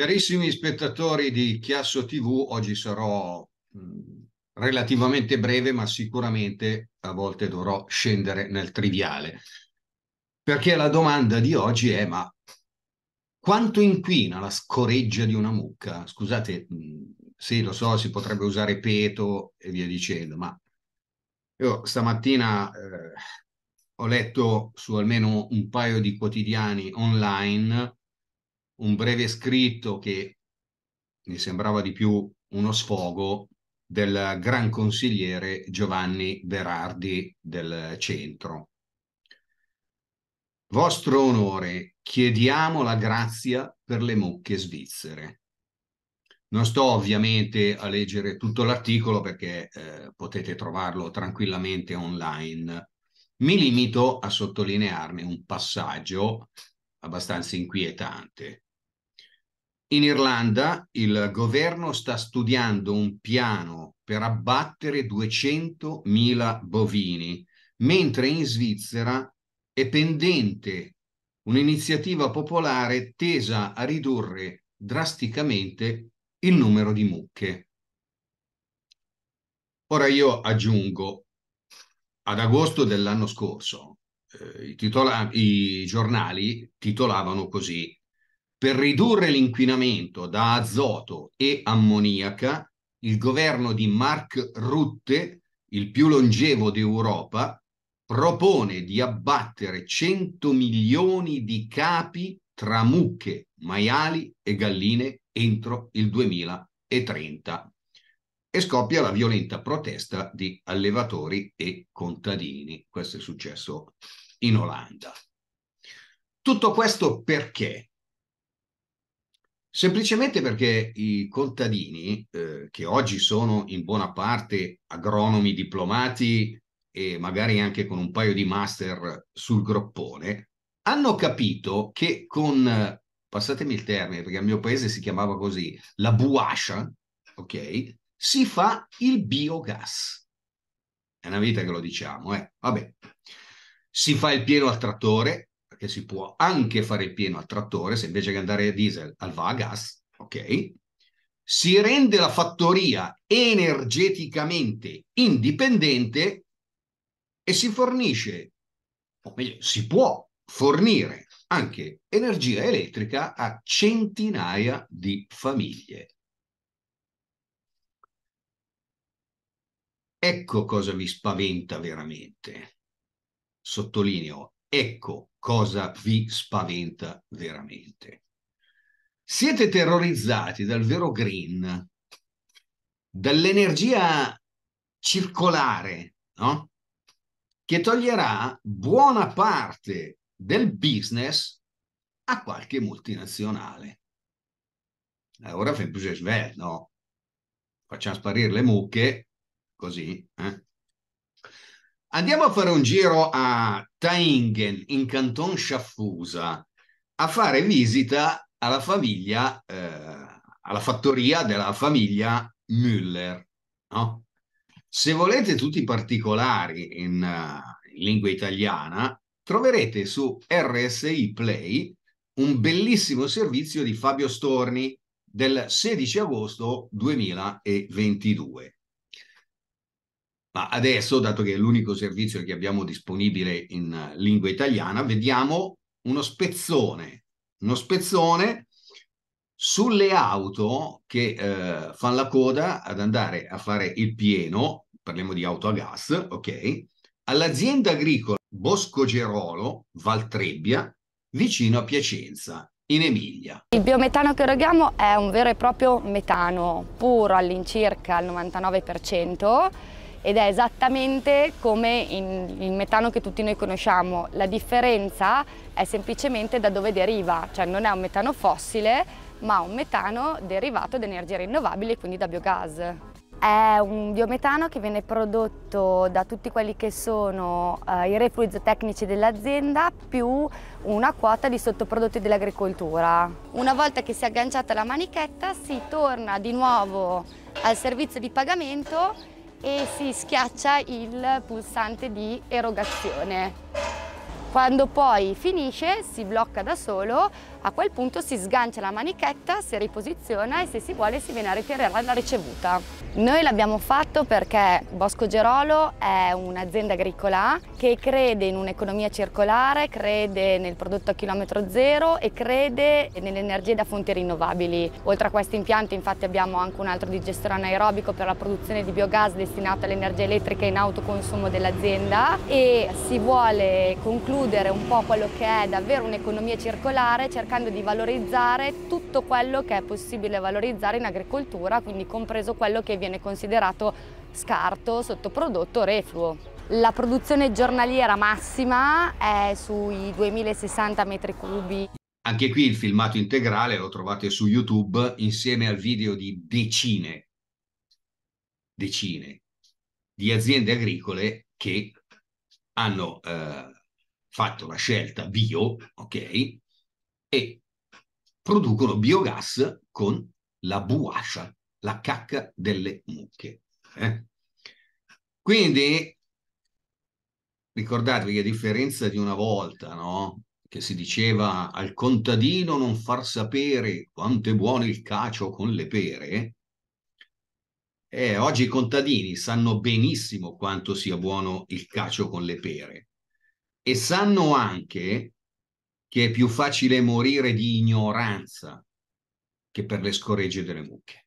Carissimi spettatori di Chiasso TV, oggi sarò mm, relativamente breve, ma sicuramente a volte dovrò scendere nel triviale. Perché la domanda di oggi è: ma quanto inquina la scoreggia di una mucca? Scusate, mm, sì, lo so, si potrebbe usare peto e via dicendo, ma io stamattina eh, ho letto su almeno un paio di quotidiani online un breve scritto che mi sembrava di più uno sfogo del gran consigliere Giovanni Berardi del centro. Vostro onore, chiediamo la grazia per le mucche svizzere. Non sto ovviamente a leggere tutto l'articolo perché eh, potete trovarlo tranquillamente online. Mi limito a sottolinearne un passaggio abbastanza inquietante. In Irlanda il governo sta studiando un piano per abbattere 200.000 bovini, mentre in Svizzera è pendente un'iniziativa popolare tesa a ridurre drasticamente il numero di mucche. Ora io aggiungo, ad agosto dell'anno scorso eh, i, titola- i giornali titolavano così per ridurre l'inquinamento da azoto e ammoniaca, il governo di Mark Rutte, il più longevo d'Europa, propone di abbattere 100 milioni di capi tra mucche, maiali e galline entro il 2030 e scoppia la violenta protesta di allevatori e contadini. Questo è successo in Olanda. Tutto questo perché? Semplicemente perché i contadini, eh, che oggi sono in buona parte agronomi diplomati e magari anche con un paio di master sul groppone, hanno capito che con, passatemi il termine perché al mio paese si chiamava così, la buascia, ok, si fa il biogas. È una vita che lo diciamo, eh? Vabbè. Si fa il pieno al trattore, perché si può anche fare il pieno al trattore, se invece che andare a diesel al va a gas, ok? Si rende la fattoria energeticamente indipendente e si fornisce, o meglio, si può fornire anche energia elettrica a centinaia di famiglie. Ecco cosa mi spaventa veramente. Sottolineo, Ecco cosa vi spaventa veramente. Siete terrorizzati dal vero green, dall'energia circolare, no? che toglierà buona parte del business a qualche multinazionale. Allora semplice svel, no? Facciamo sparire le mucche, così, eh? Andiamo a fare un giro a Taingen, in canton Sciaffusa, a fare visita alla famiglia, eh, alla fattoria della famiglia Müller. No? Se volete tutti i particolari in, uh, in lingua italiana, troverete su RSI Play un bellissimo servizio di Fabio Storni del 16 agosto 2022 adesso, dato che è l'unico servizio che abbiamo disponibile in eh, lingua italiana, vediamo uno spezzone, uno spezzone sulle auto che eh, fanno la coda ad andare a fare il pieno, parliamo di auto a gas, ok, all'azienda agricola Boscogerolo, Valtrebbia, vicino a Piacenza, in Emilia. Il biometano che eroghiamo è un vero e proprio metano, puro all'incirca al 99%, ed è esattamente come il metano che tutti noi conosciamo. La differenza è semplicemente da dove deriva, cioè non è un metano fossile ma un metano derivato da energie rinnovabili quindi da biogas. È un biometano che viene prodotto da tutti quelli che sono eh, i reflui tecnici dell'azienda più una quota di sottoprodotti dell'agricoltura. Una volta che si è agganciata la manichetta si torna di nuovo al servizio di pagamento e si schiaccia il pulsante di erogazione. Quando poi finisce si blocca da solo a quel punto si sgancia la manichetta, si riposiziona e se si vuole si viene a ritirare la ricevuta. Noi l'abbiamo fatto perché Bosco Gerolo è un'azienda agricola che crede in un'economia circolare, crede nel prodotto a chilometro zero e crede nelle energie da fonti rinnovabili. Oltre a questi impianti infatti abbiamo anche un altro digestore anaerobico per la produzione di biogas destinato all'energia elettrica in autoconsumo dell'azienda e si vuole concludere un po' quello che è davvero un'economia circolare cercando cercando di valorizzare tutto quello che è possibile valorizzare in agricoltura, quindi compreso quello che viene considerato scarto, sottoprodotto, refluo. La produzione giornaliera massima è sui 2060 metri cubi. Anche qui il filmato integrale lo trovate su YouTube insieme al video di decine, decine di aziende agricole che hanno eh, fatto la scelta bio, ok, e producono biogas con la buascia, la cacca delle mucche. Eh? Quindi ricordatevi che a differenza di una volta, no? che si diceva al contadino non far sapere quanto è buono il cacio con le pere, eh, oggi i contadini sanno benissimo quanto sia buono il cacio con le pere e sanno anche che è più facile morire di ignoranza che per le scoregge delle mucche.